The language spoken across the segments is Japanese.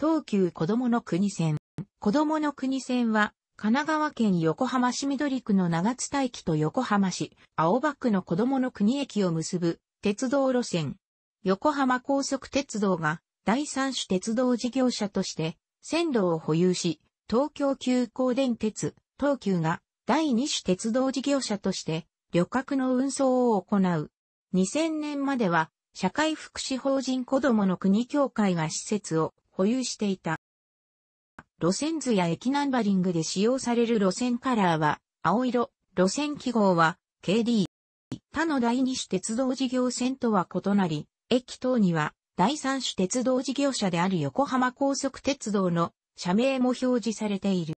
東急子供の国線。子供の国線は、神奈川県横浜市緑区の長津田駅と横浜市青葉区の子供の国駅を結ぶ鉄道路線。横浜高速鉄道が第三種鉄道事業者として線路を保有し、東京急行電鉄、東急が第二種鉄道事業者として旅客の運送を行う。2000年までは社会福祉法人子供の国協会が施設を保有していた。路線図や駅ナンバリングで使用される路線カラーは、青色、路線記号は、KD。他の第二種鉄道事業線とは異なり、駅等には、第三種鉄道事業者である横浜高速鉄道の社名も表示されている。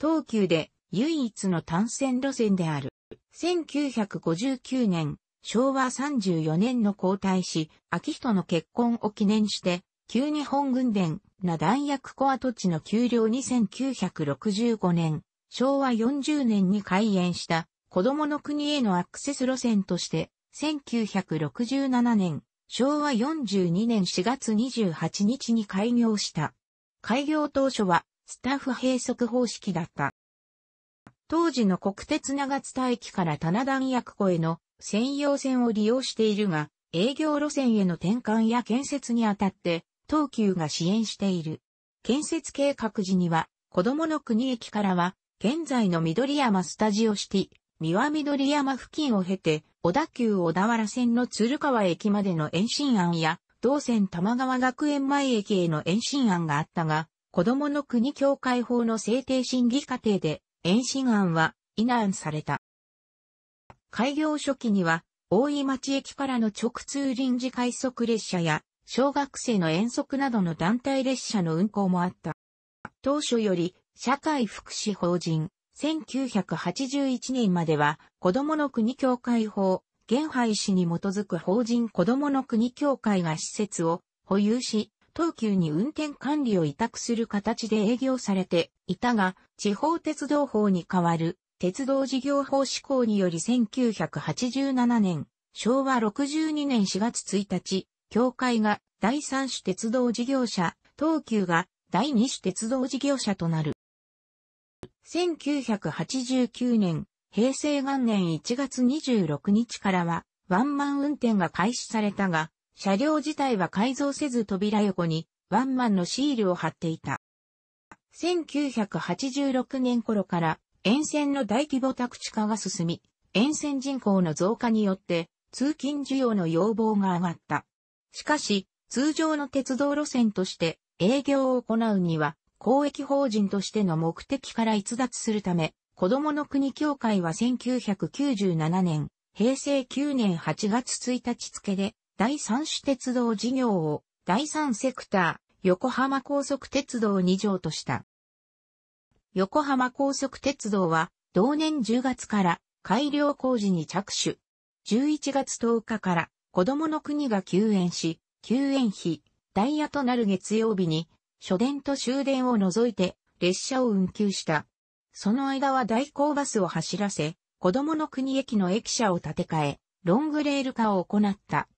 東急で唯一の単線路線である。1959年、昭和34年の交代し、秋人の結婚を記念して、旧日本軍殿、な弾薬庫跡地の丘陵1 9 6 5年、昭和40年に開園した子供の国へのアクセス路線として、1967年、昭和42年4月28日に開業した。開業当初はスタッフ閉塞方式だった。当時の国鉄長津田駅から棚弾薬庫への専用線を利用しているが、営業路線への転換や建設にあたって、東急が支援している。建設計画時には、子供の国駅からは、現在の緑山スタジオシティ、三輪緑山付近を経て、小田急小田原線の鶴川駅までの延伸案や、同線玉川学園前駅への延伸案があったが、子供の国協会法の制定審議過程で、延伸案は、避難された。開業初期には、大井町駅からの直通臨時快速列車や、小学生の遠足などの団体列車の運行もあった。当初より、社会福祉法人、1981年までは、子供の国協会法、現廃止に基づく法人子供の国協会が施設を保有し、東急に運転管理を委託する形で営業されていたが、地方鉄道法に代わる鉄道事業法施行により1987年、昭和62年4月1日、協会が第三種鉄道事業者、東急が第二種鉄道事業者となる。1989年、平成元年1月26日からは、ワンマン運転が開始されたが、車両自体は改造せず扉横にワンマンのシールを貼っていた。1986年頃から沿線の大規模宅地化が進み、沿線人口の増加によって通勤需要の要望が上がった。しかし、通常の鉄道路線として営業を行うには、公益法人としての目的から逸脱するため、子供の国協会は1997年、平成9年8月1日付で、第三種鉄道事業を、第三セクター、横浜高速鉄道2条とした。横浜高速鉄道は、同年10月から改良工事に着手。11月10日から子供の国が休園し、休園日、ダイヤとなる月曜日に、初電と終電を除いて、列車を運休した。その間は代行バスを走らせ、子供の国駅の駅舎を建て替え、ロングレール化を行った。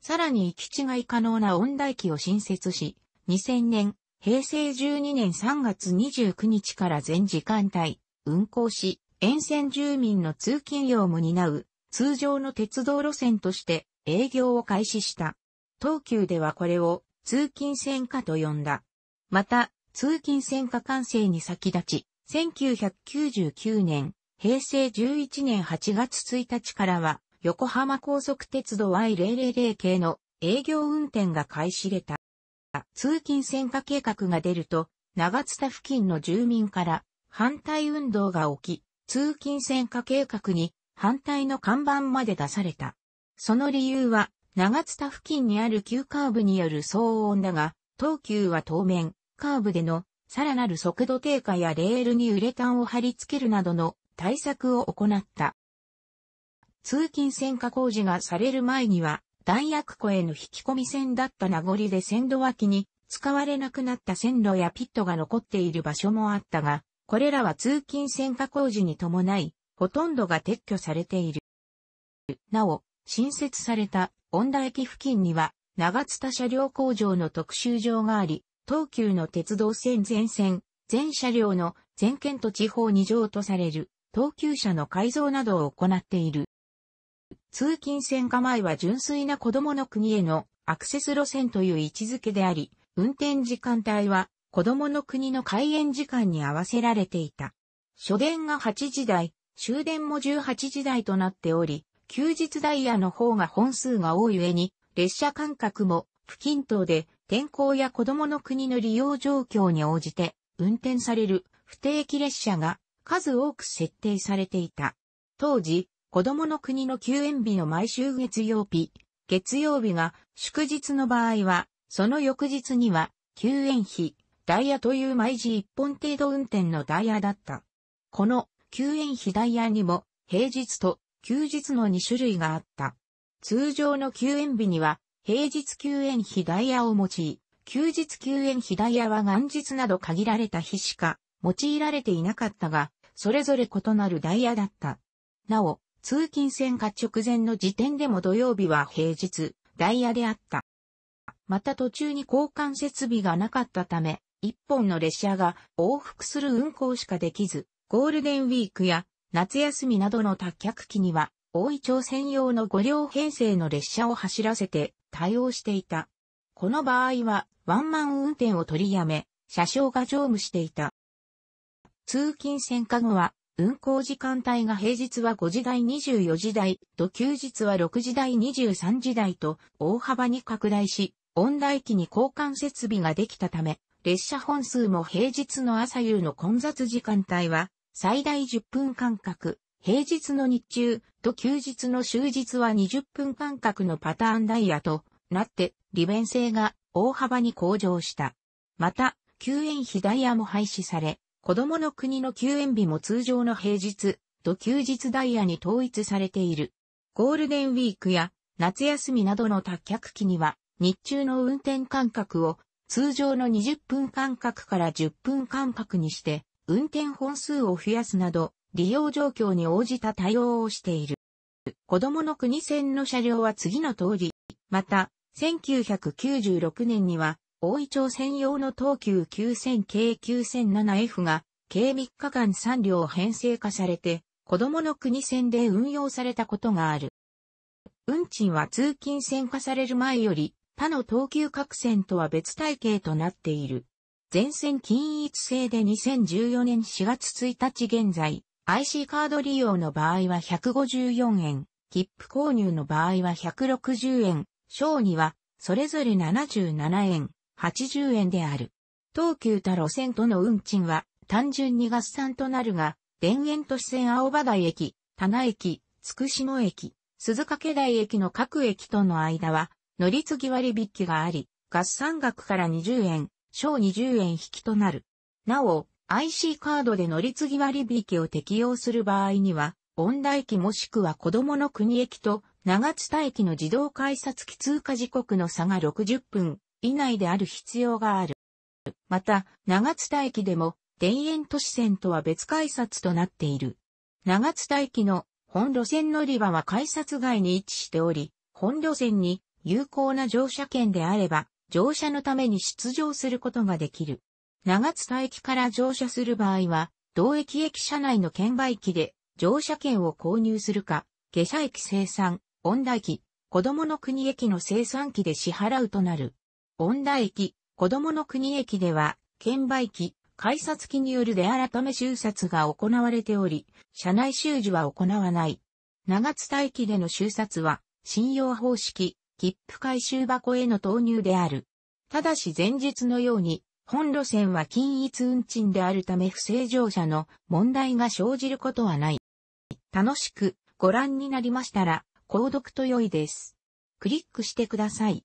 さらに行き違い可能な温台機を新設し、2000年、平成12年3月29日から全時間帯、運行し、沿線住民の通勤用も担う、通常の鉄道路線として、営業を開始した。東急ではこれを通勤線化と呼んだ。また、通勤線化完成に先立ち、1999年、平成11年8月1日からは、横浜高速鉄道 I000 系の営業運転が開始れた。通勤線化計画が出ると、長津田付近の住民から反対運動が起き、通勤線化計画に反対の看板まで出された。その理由は、長津田付近にある急カーブによる騒音だが、東急は当面、カーブでの、さらなる速度低下やレールにウレタンを貼り付けるなどの対策を行った。通勤線化工事がされる前には、弾薬庫への引き込み線だった名残で線路脇に使われなくなった線路やピットが残っている場所もあったが、これらは通勤線化工事に伴い、ほとんどが撤去されている。なお、新設された恩田駅付近には長津田車両工場の特集場があり、東急の鉄道線全線、全車両の全県と地方二乗とされる東急車の改造などを行っている。通勤線構えは純粋な子供の国へのアクセス路線という位置づけであり、運転時間帯は子供の国の開園時間に合わせられていた。初電が8時台、終電も18時台となっており、休日ダイヤの方が本数が多い上に、列車間隔も不均等で、天候や子供の国の利用状況に応じて、運転される不定期列車が数多く設定されていた。当時、子供の国の休園日の毎週月曜日、月曜日が祝日の場合は、その翌日には休園日、ダイヤという毎時一本程度運転のダイヤだった。この休園日ダイヤにも平日と休日の2種類があった。通常の休園日には、平日休園費ダイヤを用い、休日休園費ダイヤは元日など限られた日しか用いられていなかったが、それぞれ異なるダイヤだった。なお、通勤線か直前の時点でも土曜日は平日、ダイヤであった。また途中に交換設備がなかったため、一本の列車が往復する運行しかできず、ゴールデンウィークや夏休みなどの脱却期には、大井町専用の5両編成の列車を走らせて対応していた。この場合は、ワンマン運転を取りやめ、車掌が乗務していた。通勤線下後は、運行時間帯が平日は5時台24時台と休日は6時台23時台と大幅に拡大し、温台機に交換設備ができたため、列車本数も平日の朝夕の混雑時間帯は最大10分間隔、平日の日中と休日の終日は20分間隔のパターンダイヤとなって利便性が大幅に向上した。また、休園費ダイヤも廃止され、子供の国の休園日も通常の平日と休日ダイヤに統一されている。ゴールデンウィークや夏休みなどの脱却期には、日中の運転間隔を通常の20分間隔から10分間隔にして、運転本数を増やすなど、利用状況に応じた対応をしている。子供の国線の車両は次の通り、また、1996年には、大井町専用の東急9000系 9007F が、計3日間3両編成化されて、子供の国線で運用されたことがある。運賃は通勤線化される前より、他の東急各線とは別体系となっている。全線均一制で2014年4月1日現在、IC カード利用の場合は154円、切符購入の場合は160円、小にはそれぞれ77円、80円である。東急他路線との運賃は単純に合算となるが、田園都市線青葉台駅、棚駅、つくしの駅、鈴掛台駅の各駅との間は乗り継ぎ割引があり、合算額から20円、小20円引きとなる。なお、IC カードで乗り継ぎ割引を適用する場合には、温田駅もしくは子供の国駅と長津田駅の自動改札機通過時刻の差が60分以内である必要がある。また、長津田駅でも田園都市線とは別改札となっている。長津田駅の本路線乗り場は改札外に位置しており、本路線に有効な乗車券であれば乗車のために出場することができる。長津田駅から乗車する場合は、同駅駅舎内の券売機で乗車券を購入するか、下車駅生産、恩田駅、子供の国駅の生産機で支払うとなる。恩田駅、子供の国駅では、券売機、改札機による出改め修札が行われており、車内修理は行わない。長津田駅での修札は、信用方式、切符回収箱への投入である。ただし前述のように、本路線は均一運賃であるため不正乗車の問題が生じることはない。楽しくご覧になりましたら、購読と良いです。クリックしてください。